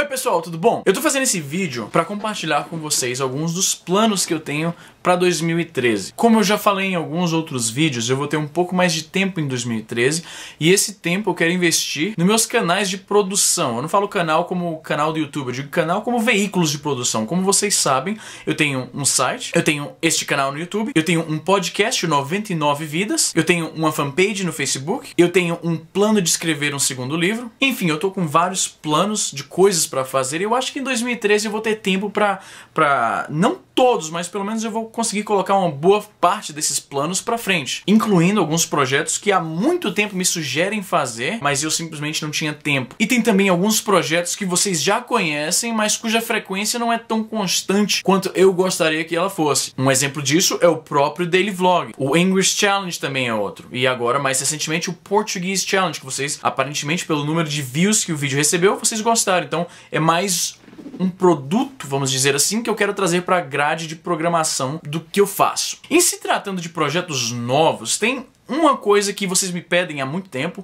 Oi pessoal, tudo bom? Eu tô fazendo esse vídeo para compartilhar com vocês alguns dos planos que eu tenho para 2013. Como eu já falei em alguns outros vídeos, eu vou ter um pouco mais de tempo em 2013 e esse tempo eu quero investir nos meus canais de produção. Eu não falo canal como canal do YouTube, eu digo canal como veículos de produção. Como vocês sabem, eu tenho um site, eu tenho este canal no YouTube, eu tenho um podcast 99 Vidas, eu tenho uma fanpage no Facebook, eu tenho um plano de escrever um segundo livro. Enfim, eu tô com vários planos de coisas para fazer. Eu acho que em 2013 eu vou ter tempo para não todos, mas pelo menos eu vou conseguir colocar uma boa parte desses planos para frente, incluindo alguns projetos que há muito tempo me sugerem fazer, mas eu simplesmente não tinha tempo. E tem também alguns projetos que vocês já conhecem, mas cuja frequência não é tão constante quanto eu gostaria que ela fosse. Um exemplo disso é o próprio Daily Vlog. O English Challenge também é outro. E agora, mais recentemente, o Portuguese Challenge, que vocês, aparentemente, pelo número de views que o vídeo recebeu, vocês gostaram. Então, é mais um produto, vamos dizer assim, que eu quero trazer para a grade de programação do que eu faço. Em se tratando de projetos novos, tem uma coisa que vocês me pedem há muito tempo,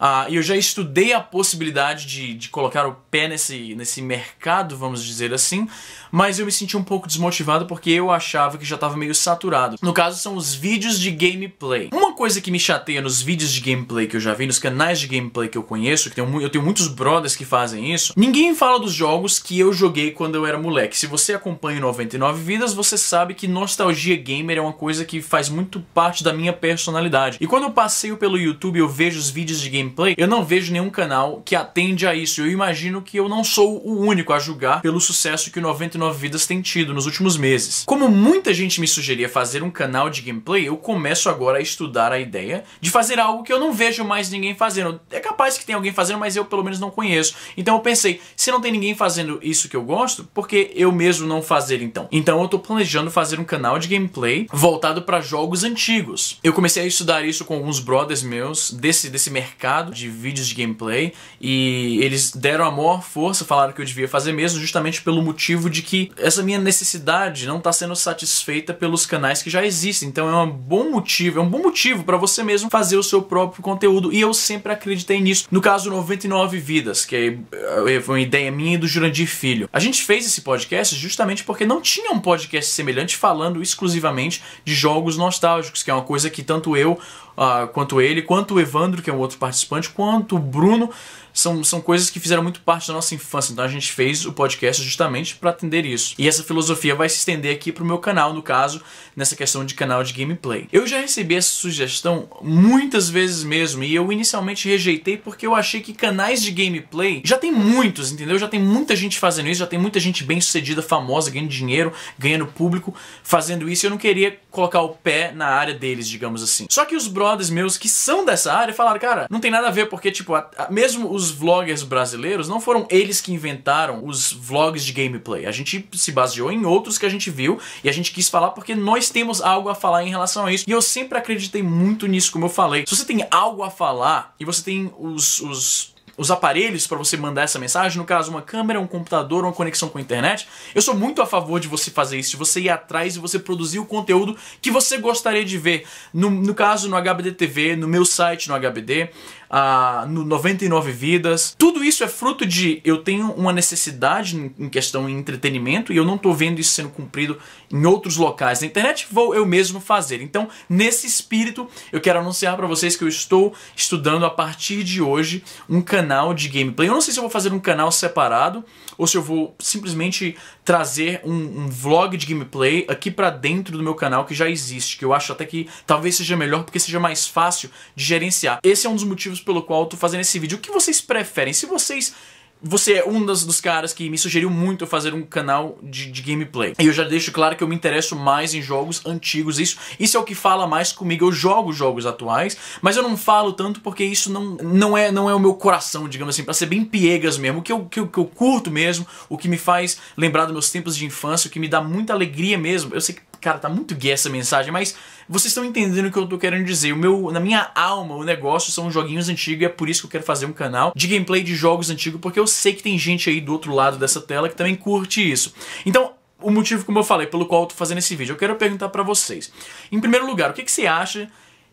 Uh, e eu já estudei a possibilidade de, de colocar o pé nesse, nesse mercado, vamos dizer assim, mas eu me senti um pouco desmotivado porque eu achava que já estava meio saturado. No caso, são os vídeos de gameplay. Uma coisa que me chateia nos vídeos de gameplay que eu já vi, nos canais de gameplay que eu conheço, que eu tenho muitos brothers que fazem isso, ninguém fala dos jogos que eu joguei quando eu era moleque. Se você acompanha 99 Vidas, você sabe que nostalgia gamer é uma coisa que faz muito parte da minha personalidade. E quando eu passeio pelo YouTube, eu vejo os vídeos de gameplay gameplay, eu não vejo nenhum canal que atende a isso. Eu imagino que eu não sou o único a julgar pelo sucesso que o 99 Vidas tem tido nos últimos meses. Como muita gente me sugeria fazer um canal de gameplay, eu começo agora a estudar a ideia de fazer algo que eu não vejo mais ninguém fazendo. É capaz que tem alguém fazendo, mas eu pelo menos não conheço. Então eu pensei, se não tem ninguém fazendo isso que eu gosto, por que eu mesmo não fazer então? Então eu tô planejando fazer um canal de gameplay voltado para jogos antigos. Eu comecei a estudar isso com alguns brothers meus desse, desse mercado de vídeos de gameplay e eles deram a maior força, falaram que eu devia fazer mesmo, justamente pelo motivo de que essa minha necessidade não está sendo satisfeita pelos canais que já existem. Então é um bom motivo, é um bom motivo para você mesmo fazer o seu próprio conteúdo e eu sempre acreditei nisso. No caso 99 vidas, que é, é, foi uma ideia minha e do Jurandir Filho. A gente fez esse podcast justamente porque não tinha um podcast semelhante falando exclusivamente de jogos nostálgicos, que é uma coisa que tanto eu uh, quanto ele, quanto o Evandro, que é um outro participante, quanto o Bruno, são, são coisas que fizeram muito parte da nossa infância. Então a gente fez o podcast justamente para atender isso. E essa filosofia vai se estender aqui pro meu canal, no caso, nessa questão de canal de gameplay. Eu já recebi essa sugestão muitas vezes mesmo, e eu inicialmente rejeitei porque eu achei que canais de gameplay já tem muitos, entendeu? Já tem muita gente fazendo isso, já tem muita gente bem sucedida, famosa, ganhando dinheiro, ganhando público, fazendo isso, e eu não queria colocar o pé na área deles, digamos assim. Só que os brothers brothers meus que são dessa área falaram, cara, não tem nada a ver, porque, tipo, a, a, mesmo os vloggers brasileiros não foram eles que inventaram os vlogs de gameplay. A gente se baseou em outros que a gente viu e a gente quis falar porque nós temos algo a falar em relação a isso. E eu sempre acreditei muito nisso, como eu falei. Se você tem algo a falar e você tem os, os os aparelhos para você mandar essa mensagem, no caso uma câmera, um computador, uma conexão com a internet. Eu sou muito a favor de você fazer isso, de você ir atrás e você produzir o conteúdo que você gostaria de ver. No, no caso, no HBD TV, no meu site, no HBD, uh, ah, no 99 Vidas. Tudo isso é fruto de eu tenho uma necessidade em questão de entretenimento e eu não estou vendo isso sendo cumprido em outros locais da internet, vou eu mesmo fazer. Então, nesse espírito, eu quero anunciar para vocês que eu estou estudando a partir de hoje um canal canal de gameplay. Eu não sei se eu vou fazer um canal separado ou se eu vou simplesmente trazer um, um vlog de gameplay aqui para dentro do meu canal que já existe, que eu acho até que talvez seja melhor porque seja mais fácil de gerenciar. Esse é um dos motivos pelo qual eu tô fazendo esse vídeo. O que vocês preferem? Se vocês você é um dos caras que me sugeriu muito fazer um canal de, de, gameplay. E eu já deixo claro que eu me interesso mais em jogos antigos. Isso, isso é o que fala mais comigo. Eu jogo jogos atuais, mas eu não falo tanto porque isso não, não, é, não é o meu coração, digamos assim, para ser bem piegas mesmo. O que eu, que, eu, que eu curto mesmo, o que me faz lembrar dos meus tempos de infância, o que me dá muita alegria mesmo. Eu sei que Cara, tá muito gay essa mensagem, mas vocês estão entendendo o que eu tô querendo dizer. O meu, na minha alma, o negócio são joguinhos antigos e é por isso que eu quero fazer um canal de gameplay de jogos antigos, porque eu sei que tem gente aí do outro lado dessa tela que também curte isso. Então, o motivo, como eu falei, pelo qual eu tô fazendo esse vídeo, eu quero perguntar para vocês. Em primeiro lugar, o que, que você acha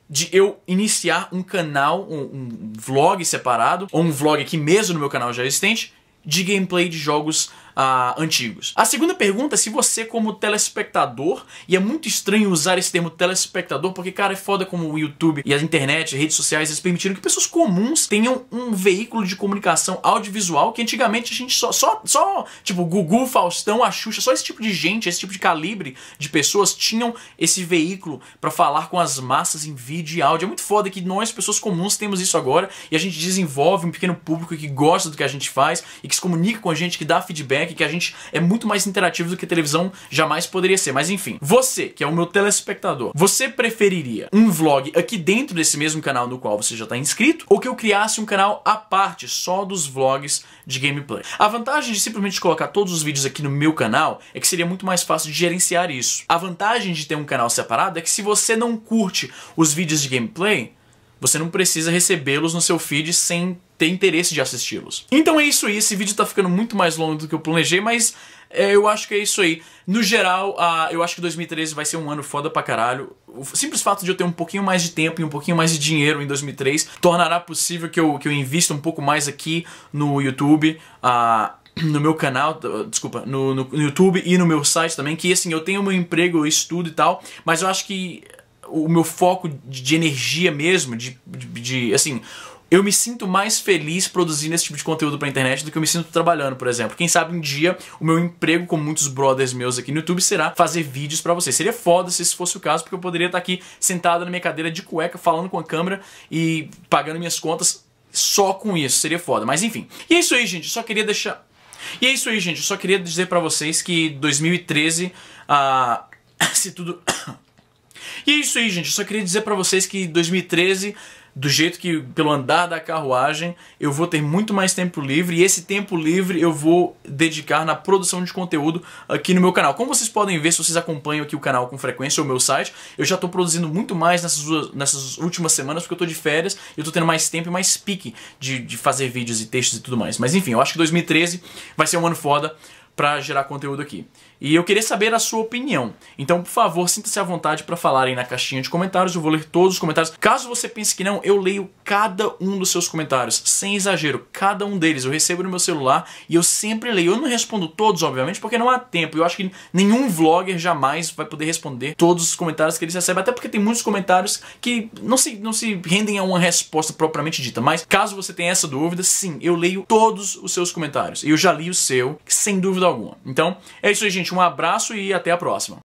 de eu iniciar um canal, um, um vlog separado, ou um vlog aqui mesmo no meu canal já existente, de gameplay de jogos antigos? ah, antigos. A segunda pergunta é se você, como telespectador, e é muito estranho usar esse termo telespectador, porque, cara, é foda como o YouTube e a internet, redes sociais, eles permitiram que pessoas comuns tenham um veículo de comunicação audiovisual que antigamente a gente só, só, só tipo, Gugu, Faustão, a Xuxa, só esse tipo de gente, esse tipo de calibre de pessoas tinham esse veículo para falar com as massas em vídeo e áudio. É muito foda que nós, pessoas comuns, temos isso agora e a gente desenvolve um pequeno público que gosta do que a gente faz e que se comunica com a gente, que dá feedback que a gente é muito mais interativo do que televisão jamais poderia ser. Mas enfim, você, que é o meu telespectador, você preferiria um vlog aqui dentro desse mesmo canal no qual você já está inscrito, ou que eu criasse um canal à parte, só dos vlogs de gameplay? A vantagem de simplesmente colocar todos os vídeos aqui no meu canal é que seria muito mais fácil de gerenciar isso. A vantagem de ter um canal separado é que se você não curte os vídeos de gameplay, você não precisa recebê-los no seu feed sem ter interesse de assisti-los. Então é isso aí, esse vídeo tá ficando muito mais longo do que eu planejei, mas é, eu acho que é isso aí. No geral, uh, eu acho que 2013 vai ser um ano foda pra caralho. O simples fato de eu ter um pouquinho mais de tempo e um pouquinho mais de dinheiro em 2003 tornará possível que eu, que eu invista um pouco mais aqui no YouTube. Uh, no meu canal, desculpa, no, no, no, YouTube e no meu site também, que assim, eu tenho meu emprego, eu estudo e tal, mas eu acho que o meu foco de energia mesmo, de, de, de assim, eu me sinto mais feliz produzindo esse tipo de conteúdo pra internet do que eu me sinto trabalhando, por exemplo. Quem sabe um dia o meu emprego com muitos brothers meus aqui no YouTube será fazer vídeos para vocês. Seria foda se esse fosse o caso, porque eu poderia estar tá aqui sentado na minha cadeira de cueca, falando com a câmera e pagando minhas contas só com isso. Seria foda. Mas enfim. E é isso aí, gente. Eu só queria deixar. E é isso aí, gente. Eu só queria dizer para vocês que 2013, uh... Ah, se tudo. E é isso aí, gente. Eu só queria dizer para vocês que 2013 do jeito que, pelo andar da carruagem, eu vou ter muito mais tempo livre e esse tempo livre eu vou dedicar na produção de conteúdo aqui no meu canal. Como vocês podem ver, se vocês acompanham aqui o canal com frequência ou o meu site, eu já estou produzindo muito mais nessas, nessas últimas semanas porque eu estou de férias e eu estou tendo mais tempo e mais pique de, de fazer vídeos e textos e tudo mais. Mas enfim, eu acho que 2013 vai ser um ano foda para gerar conteúdo aqui. E eu queria saber a sua opinião. Então, por favor, sinta-se à vontade para falarem na caixinha de comentários. Eu vou ler todos os comentários. Caso você pense que não, eu leio cada um dos seus comentários, sem exagero, cada um deles. Eu recebo no meu celular e eu sempre leio. Eu não respondo todos, obviamente, porque não há tempo. Eu acho que nenhum vlogger jamais vai poder responder todos os comentários que ele recebe até porque tem muitos comentários que não se, não se rendem a uma resposta propriamente dita. Mas caso você tenha essa dúvida, sim, eu leio todos os seus comentários. E eu já li o seu, sem dúvida alguma. Então, é isso aí, gente gente. Um abraço e até a próxima.